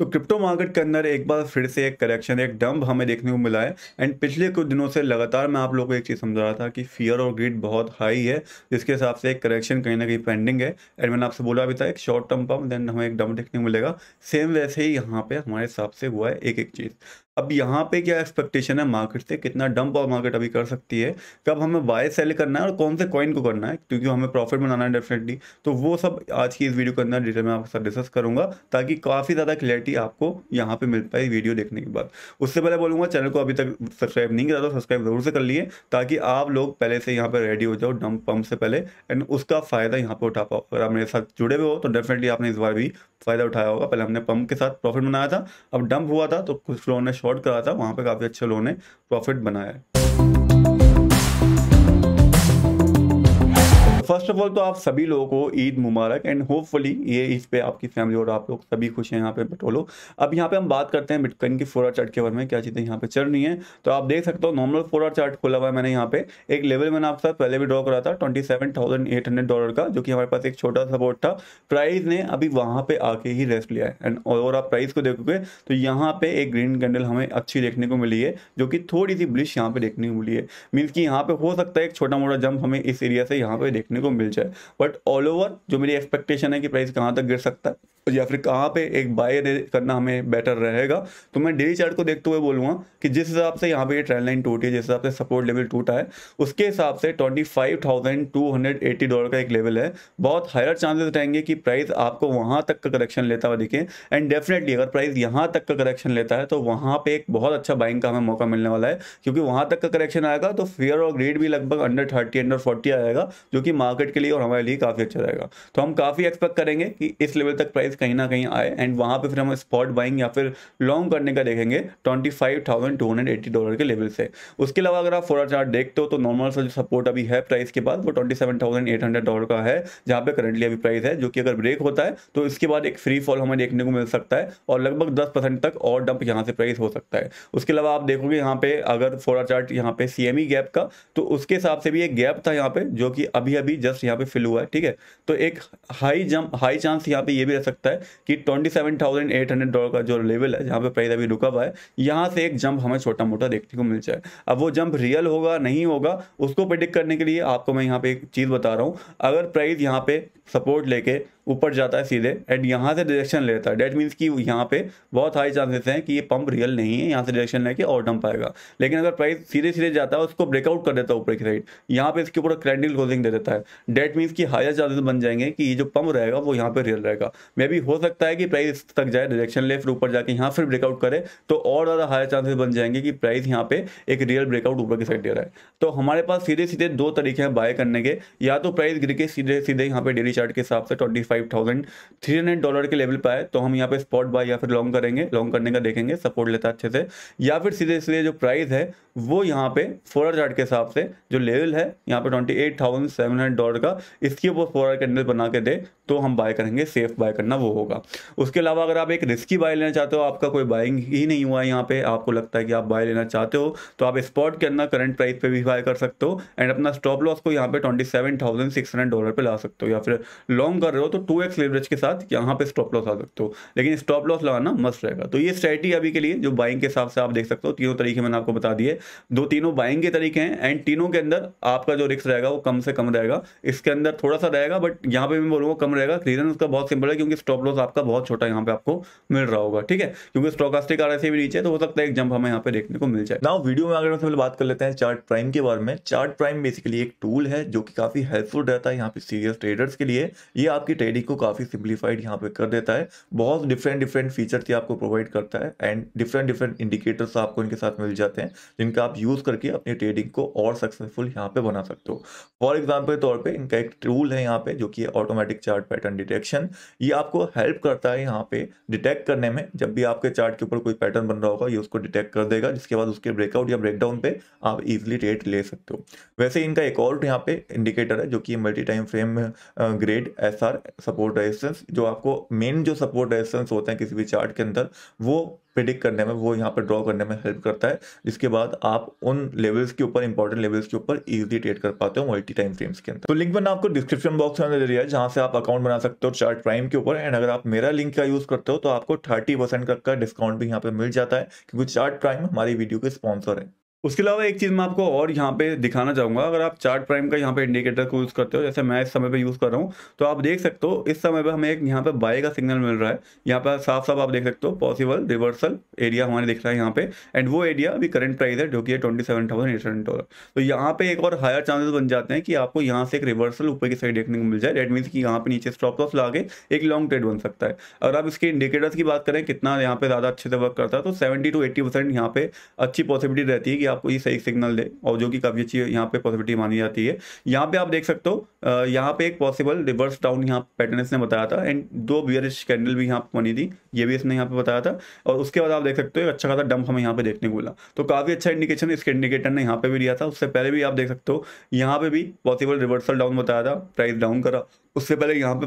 तो crypto market के अंदर एक बार फिर से एक करेक्शन एक डंप हमें देखने को मिला है एंड पिछले कुछ दिनों से लगातार मैं आप लोगों को एक चीज़ समझा रहा था कि फियर और ग्रीड बहुत हाई है जिसके हिसाब से एक करेक्शन कहीं ना कहीं पेंडिंग है एंड मैंने आपसे बोला अभी था एक शॉर्ट टर्म पम्प देन हमें एक डंप देखने को मिलेगा सेम वैसे ही यहाँ पे हमारे हिसाब से हुआ है एक एक चीज़ अब यहाँ पे क्या एक्सपेक्टेशन है मार्केट से कितना डंप और मार्केट अभी कर सकती है कब हमें बाय सेल करना है और कौन से कॉइन को करना है क्योंकि हमें प्रॉफिट बनाना है डेफिनेटली तो वो सब आज की इस वीडियो के अंदर डिटेल में आपके साथ डिस्कस करूंगा ताकि काफ़ी ज़्यादा क्लैरिटी ही आपको यहाँ पे मिल पाए वीडियो देखने के बाद उससे पहले बोलूँगा चैनल को अभी तक सब्सक्राइब नहीं किया तो सब्सक्राइब जरूर से कर लिए ताकि आप लोग पहले से यहाँ पर रेडी हो जाओ डम पम्प से पहले एंड उसका फ़ायदा यहाँ पर उठा पाओ अगर आप मेरे साथ जुड़े हुए हो तो डेफिनेटली आपने इस बार भी फ़ायदा उठाया होगा पहले हमने पंप के साथ प्रॉफिट बनाया था अब डंप हुआ था तो कुछ लोगों ने शॉर्ट करा था वहाँ पर काफ़ी अच्छे लोगों ने प्रॉफिट बनाया है फर्स्ट ऑफ ऑल तो आप सभी लोगों को ईद मुबारक एंड होपफुली ये इस पे आपकी फैमिली और आप लोग सभी खुश हैं यहाँ पे बटोलो अब यहाँ पे हम बात करते हैं बिटकॉइन की आर चार्ट के बारे में क्या चीज़ें यहाँ पे चल रही हैं तो आप देख सकते हो नॉर्मल फोरा चार्ट खुला हुआ है मैंने यहाँ पे एक लेवल मैंने आपके साथ पहले भी ड्रॉ करा था ट्वेंटी डॉलर का जो कि हमारे पास एक छोटा सपोर्ट था प्राइस ने अभी वहाँ पे आके ही रेस्ट लिया है एंड और आप प्राइस को देखोगे तो यहाँ पे एक ग्रीन कैंडल हमें अच्छी देखने को मिली है जो कि थोड़ी सी ब्लिश यहाँ पे देखने को मिली है मीन्स कि यहाँ पे हो सकता है एक छोटा मोटा जंप हमें इस एरिया से यहाँ पे देखने देखने को मिल जाए बट ऑल ओवर जो मेरी एक्सपेक्टेशन है कि प्राइस कहाँ तक गिर सकता है या फिर कहाँ पे एक बाय करना हमें बेटर रहेगा तो मैं डेली चार्ट को देखते हुए बोलूँगा कि जिस हिसाब से यहाँ पे ये ट्रेंड लाइन टूटी है जिस हिसाब से सपोर्ट लेवल टूटा है उसके हिसाब से twenty five thousand two hundred eighty dollar का एक लेवल है बहुत हायर चांसेस रहेंगे कि प्राइस आपको वहाँ तक का करेक्शन लेता हुआ दिखे एंड डेफिनेटली अगर प्राइस यहाँ तक का करेक्शन लेता है तो वहाँ पर एक बहुत अच्छा बाइंग का हमें मौका मिलने वाला है क्योंकि वहाँ तक का करेक्शन आएगा तो फेयर और ग्रेड भी लगभग अंडर थर्टी अंडर फोर्टी आएगा जो कि मार्केट मार्केट के लिए और हमारे लिए काफ़ी अच्छा रहेगा तो हम काफ़ी एक्सपेक्ट करेंगे कि इस लेवल तक प्राइस कहीं ना कहीं आए एंड वहाँ पर फिर हम स्पॉट बाइंग या फिर लॉन्ग करने का देखेंगे twenty five thousand two hundred eighty dollar के लेवल से उसके अलावा अगर आप फोरा चार्ट देखते हो तो नॉर्मल सा जो सपोर्ट अभी है प्राइस के बाद वो twenty seven thousand eight hundred dollar का है जहाँ पे करंटली अभी प्राइस है जो कि अगर ब्रेक होता है तो इसके बाद एक फ्री फॉल हमें देखने को मिल सकता है और लगभग दस परसेंट तक और डंप यहाँ से प्राइस हो सकता है उसके अलावा आप देखोगे यहाँ पे अगर फोरा चार्ट यहाँ पे सीएमई गैप e का तो उसके हिसाब से भी एक गैप था यहाँ पे जो कि अभी अभी जस्ट यहाँ पे फिल हुआ है ठीक है तो एक हाई जंप हाई चांस यहाँ पे ये भी रह सकता है कि twenty seven thousand eight hundred dollar का जो लेवल है जहाँ पे प्राइस अभी रुका हुआ है यहाँ से एक जंप हमें छोटा मोटा देखने को मिल जाए अब वो जंप रियल होगा नहीं होगा उसको प्रिडिक्ट करने के लिए आपको मैं यहाँ पे एक चीज़ बता रहा हूँ अगर प्राइस यहाँ पे सपोर्ट लेके ऊपर जाता है सीधे एंड यहाँ से डिरेक्शन लेता है डेट मीन्स कि यहाँ पे बहुत हाई चांसेस हैं कि ये पंप रियल नहीं है यहाँ से डायरेक्शन लेके और डंप आएगा लेकिन अगर प्राइस सीधे सीधे जाता है उसको ब्रेकआउट कर देता है ऊपर की साइड यहाँ पे इसके ऊपर क्रेंडिल क्लोजिंग दे देता है डेट मीन्स कि हायर चांसेस बन जाएंगे कि ये जो पंप रहेगा वो यहाँ पर रियल रहेगा मे भी हो सकता है कि प्राइस तक जाए डायरेक्शन ले फिर ऊपर जाके यहाँ फिर ब्रेकआउट करे तो और ज़्यादा हायर चांसेस बन जाएंगे कि प्राइस यहाँ पे एक रियल ब्रेकआउट ऊपर की साइड दे रहा है तो हमारे पास सीधे सीधे दो तरीके हैं बाय करने के या तो प्राइस गिर के सीधे सीधे यहाँ पे डेली चार्ट के हिसाब से twenty five five thousand three hundred dollar के लेवल पर आए तो हम यहाँ पे स्पॉट बाय या फिर लॉन्ग करेंगे लॉन्ग करने का देखेंगे सपोर्ट लेता अच्छे से या फिर सीधे सीधे जो प्राइस है वो यहाँ पे फोर चार्ट के हिसाब से जो लेवल है यहाँ पे twenty eight thousand seven hundred dollar का इसके ऊपर फोर कैंडल बना के दे तो हम बाय करेंगे सेफ बाय करना वो होगा उसके अलावा अगर आप एक रिस्की बाय लेना चाहते हो आपका कोई बाइंग ही नहीं हुआ है यहाँ पे आपको लगता है कि आप बाय लेना चाहते हो तो आप स्पॉट के अंदर करंट प्राइस पे भी बाय कर सकते हो एंड अपना स्टॉप लॉस को यहाँ पे twenty seven thousand six hundred dollar पर ला सकते हो या फिर लॉन्ग कर रहे हो तो टू एक्स लेवरेज के साथ यहाँ पे स्टॉप लॉस आ सकते हो लेकिन स्टॉप लॉस लगाना मस्त रहेगा तो ये स्ट्रैटी अभी के लिए जो बाइंग के हिसाब से आप देख सकते हो तीनों तरीके मैंने आपको बता दिए दो तीनों बाइंग के तरीके हैं एंड तीनों के अंदर आपका जो रिस्क रहेगा वो कम से कम रहेगा इसके अंदर थोड़ा सा रहेगा बट यहाँ पे मैं बोलूँगा कम रहेगा रीजन उसका बहुत सिंपल है क्योंकि स्टॉप लॉस आपका बहुत छोटा यहाँ पे आपको मिल रहा होगा ठीक है क्योंकि स्टॉकास्टिक आर भी नीचे तो हो सकता है एक जंप हमें यहाँ पे देखने को मिल जाए ना वीडियो में अगर पहले बात कर लेते हैं चार्ट प्राइम के बारे में चार्ट प्राइम बेसिकली एक टूल है जो कि काफी हेल्पफुल रहता है यहाँ पे सीरियस ट्रेडर्स के लिए ये आपकी ट्रेडिंग को काफी सिंप्लीफाइड यहाँ पे कर देता है बहुत डिफरेंट डिफरेंट फीचर्स ये आपको प्रोवाइड करता है एंड डिफरेंट डिफरेंट इंडिकेटर्स आपको इनके साथ मिल जाते हैं जिनका आप यूज करके अपनी ट्रेडिंग को और सक्सेसफुल यहाँ पे बना सकते हो फॉर एग्जाम्पल तौर पर इनका एक टूल है यहाँ पे जो कि ऑटोमेटिक चार्ट पैटर्न डिटेक्शन ये आपको हेल्प करता है यहाँ पे डिटेक्ट करने में जब भी आपके चार्ट के ऊपर कोई पैटर्न बन रहा होगा ये उसको डिटेक्ट कर देगा जिसके बाद उसके ब्रेकआउट या ब्रेकडाउन पे आप इजिली रेट ले सकते हो वैसे इनका एक और यहाँ पे इंडिकेटर है जो कि multi time frame grade S support resistance जो आपको मेन जो सपोर्ट रेजिस्टेंस होते हैं किसी भी चार्ट के अंदर वो प्रिडिक्ट करने में वो यहाँ पर ड्रॉ करने में हेल्प करता है इसके बाद आप उन लेवल्स के ऊपर इंपॉर्टेंट लेवल्स के ऊपर इजिली ट्रेड कर पाते हो मल्टी टाइम फ्रेम्स के अंदर तो लिंक मैंने आपको डिस्क्रिप्शन बॉक्स में दे दिया है जहाँ से आप अकाउंट बना सकते हो चार्ट प्राइम के ऊपर एंड अगर आप मेरा लिंक का यूज करते हो तो आपको थर्टी परसेंट का डिस्काउंट भी यहाँ पर मिल जाता है क्योंकि चार्ट प्राइम हमारी वीडियो के स्पॉन्सर है उसके अलावा एक चीज़ मैं आपको और यहाँ पे दिखाना चाहूँगा अगर आप चार्ट प्राइम का यहाँ पे इंडिकेटर को यूज़ करते हो जैसे मैं इस समय पे यूज़ कर रहा हूँ तो आप देख सकते हो इस समय पे हमें एक यहाँ पे बाय का सिग्नल मिल रहा है यहाँ पे साफ साफ आप देख सकते हो पॉसिबल रिवर्सल एरिया हमारे दिख रहा है यहाँ पे एंड वो एरिया अभी करंट प्राइस है जो कि है ट्वेंटी डॉलर तो यहाँ पे एक और हायर चांसेस बन जाते हैं कि आपको यहाँ से एक रिवर्सल ऊपर की साइड देखने को मिल जाए डेट मीन्स कि यहाँ पे नीचे स्टॉप लॉस के एक लॉन्ग ट्रेड बन सकता है अगर आप इसके इंडिकेटर्स की बात करें कितना यहाँ पे ज़्यादा अच्छे से वर्क करता है तो सेवेंटी टू एट्टी परसेंट यहाँ पे अच्छी पॉसिबिलिटी रहती है कि आपको ये सही सिग्नल दे और जो कि काफ़ी अच्छी यहाँ पे पॉसिबिलिटी मानी जाती है यहाँ पे आप देख सकते हो यहाँ पे एक पॉसिबल रिवर्स डाउन यहाँ पैटर्न ने बताया था एंड दो बियर कैंडल भी यहाँ बनी थी ये भी इसने यहाँ पे बताया था और उसके बाद आप देख सकते हो एक अच्छा खासा डंप हमें यहाँ पे देखने को मिला तो काफ़ी अच्छा इंडिकेशन इसके इंडिकेटर ने यहाँ पे भी दिया था उससे पहले भी आप देख सकते हो यहाँ पे भी पॉसिबल रिवर्सल डाउन बताया था प्राइस डाउन करा उससे पहले यहाँ पे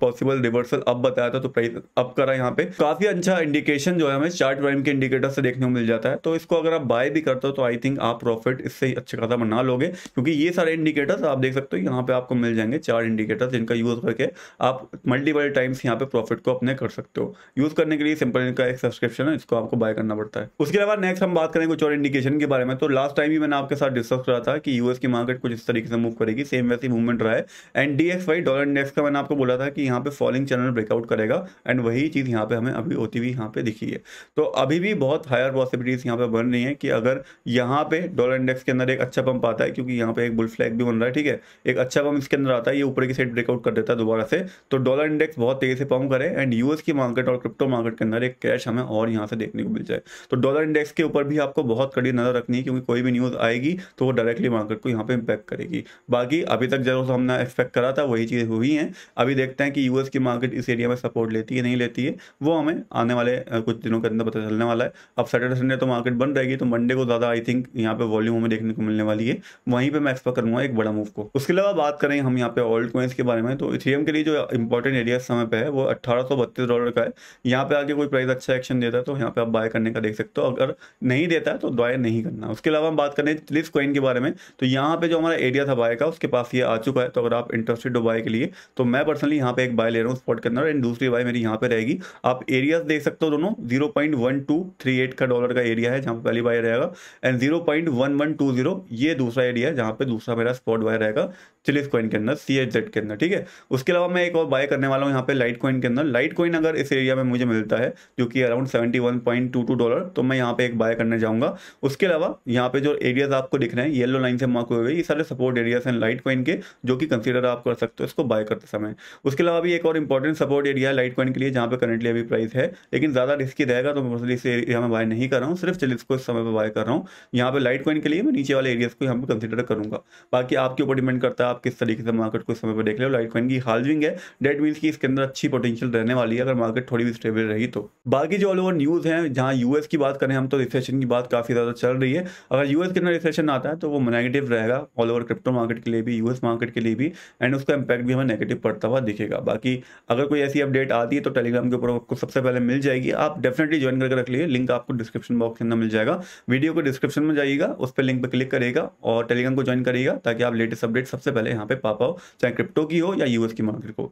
पॉसिबल रिवर्सल अप बताया था तो प्राइस अप करा यहाँ पे काफी अच्छा इंडिकेशन जो है हमें चार्ट प्राइम के इंडिकेटर से देखने को मिल जाता है तो इसको अगर आप बाय भी करते हो तो आई थिंक आप प्रॉफिट इससे अच्छा खासा बना लोगे क्योंकि ये सारे इंडिकेटर्स आप देख सकते हो यहाँ पे आपको मिल जाएंगे चार इंडिकेटर्स जिनका यूज करके आप मल्टीपल टाइम्स यहाँ पे प्रॉफिट को अपने कर सकते हो यूज करने के लिए सिंपल इनका एक सब्सक्रिप्शन है इसको आपको बाय करना पड़ता है उसके अलावा नेक्स्ट हम बात करें कुछ और इंडिकेशन के बारे में तो लास्ट टाइम भी मैंने आपके साथ डिस्कस करा था कि यूएस की मार्केट कुछ इस तरीके से मूव करेगी सेम वैसी मूवमेंट रहा है and D X Y dollar next का मैंने आपको बोला था कि यहाँ पे फॉलिंग चैनल ब्रेकआउट करेगा एंड वही चीज़ यहाँ पे हमें अभी होती हुई यहाँ पे दिखी है तो अभी भी बहुत हायर पॉसिबिलिटीज़ यहाँ पे बन रही है कि अगर यहाँ पे डॉलर इंडेक्स के अंदर एक अच्छा पंप आता है क्योंकि यहाँ पे एक बुल फ्लैग भी बन रहा है ठीक है एक अच्छा पंप इसके अंदर आता है ये ऊपर की साइड ब्रेकआउट कर देता है दोबारा से तो डॉलर इंडेक्स बहुत तेज़ी से पंप करे एंड यूएस की मार्केट और क्रिप्टो मार्केट के अंदर एक कैश हमें और यहाँ से देखने को मिल जाए तो डॉलर इंडेक्स के ऊपर भी आपको बहुत कड़ी नज़र रखनी है क्योंकि कोई भी न्यूज़ आएगी तो वो डायरेक्टली मार्केट को यहाँ पर इम्पैक्ट करेगी बाकी अभी तक जरूर हमने एक्सपेक्ट करा था वही चीज़ हुई हैं अभी देखते हैं कि यूएस की मार्केट इस एरिया में सपोर्ट लेती है नहीं लेती है वो हमें आने वाले कुछ दिनों के अंदर पता चलने वाला है अब सैटरडे संडे तो मार्केट बंद रहेगी तो मंडे को ज़्यादा आई थिंक यहाँ पे वॉल्यूम हमें देखने को मिलने वाली है वहीं पर मैं एक्सपेक्ट करूँगा एक बड़ा मूव को उसके अलावा बात करें हम यहाँ पे ओल्ड कोइंस के बारे में तो इथेरियम के लिए जो इंपॉर्टेंट एरिया समय पर है वो अट्ठारह डॉलर का है यहाँ पे आगे कोई प्राइस अच्छा एक्शन देता है तो यहाँ पे आप बाय करने का देख सकते हो अगर नहीं देता है तो बाय नहीं करना उसके अलावा हम बात करें लिस्ट कोइन के बारे में तो यहाँ पे जो हमारा एरिया था बाय का उसके पास ये आ चुका है तो अगर आप इंटरेस्टेड हो बाय के लिए लिए तो मैं पर्सनली यहाँ पे एक बाय ले रहा हूँ स्पॉट के अंदर एंड दूसरी बाय मेरी यहाँ पे रहेगी आप एरियाज देख सकते हो दोनों zero point one two three eight का डॉलर का एरिया है जहाँ पे पहली बाय रहेगा and zero point one one two zero ये दूसरा एरिया है जहाँ पे दूसरा मेरा स्पॉट बाय रहेगा चिलिस कॉइन के अंदर सी एच जेड के अंदर ठीक है उसके अलावा मैं एक और बाय करने वाला हूँ यहाँ पे लाइट कॉइन के अंदर लाइट कॉइन अगर इस एरिया में मुझे मिलता है जो कि around seventy one point two two dollar तो मैं यहाँ पे एक बाय करने जाऊँगा उसके अलावा यहाँ पे जो एरियाज आपको दिख रहे हैं येलो लाइन से मार्क हुए हुए ये सारे सपोर्ट एरियाज हैं लाइट कॉइन के जो कि कंसिडर आप कर सकते हो इसको बाय करते समय उसके अलावा भी एक और इंपॉर्टेंट सपोर्ट एरिया है लाइट कॉइन के लिए जहाँ पे करंटली अभी प्राइस है लेकिन ज़्यादा रिस्की रहेगा तो मैं इस एरिया में बाय नहीं कर रहा हूँ सिर्फ चलिस को इस समय पर बाय कर रहा हूँ यहाँ पर लाइट कॉइन के लिए मैं नीचे वाले एरियाज को यहाँ पर कंसिडर करूँगा बाकी आपके ऊपर डिपेंड करता है आप किस तरीके से मार्केट को इस समय पर देख रहे हो लाइट कॉइन की हालविंग है डेट मीन्स की इसके अंदर अच्छी पोटेंशियल रहने वाली है अगर मार्केट थोड़ी भी स्टेबल रही तो बाकी जो ऑल ओवर न्यूज़ है जहाँ यूएस की बात करें हम तो रिसेशन की बात काफ़ी ज़्यादा चल रही है अगर यूएस के अंदर रिसेशन आता है तो वो नेगेटिव रहेगा ऑल ओवर क्रिप्टो मार्केट के लिए भी यूएस मार्केट के लिए भी एंड उसका इंपैक्ट भी में नेगेटिव पड़ता हुआ दिखेगा बाकी अगर कोई ऐसी अपडेट आती है तो टेलीग्राम के ऊपर आपको सबसे पहले मिल जाएगी आप डेफिनेटली ज्वाइन करके रख लीजिए लिंक आपको डिस्क्रिप्शन बॉक्स के अंदर मिल जाएगा वीडियो को डिस्क्रिप्शन में जाइएगा उस पर लिंक पर क्लिक करेगा और टेलीग्राम को ज्वाइन करिएगा ताकि आप लेटेस्ट अपडेट सबसे पहले यहाँ पे पा पाओ चाहे क्रिप्टो की हो या यूएस की मार्केट को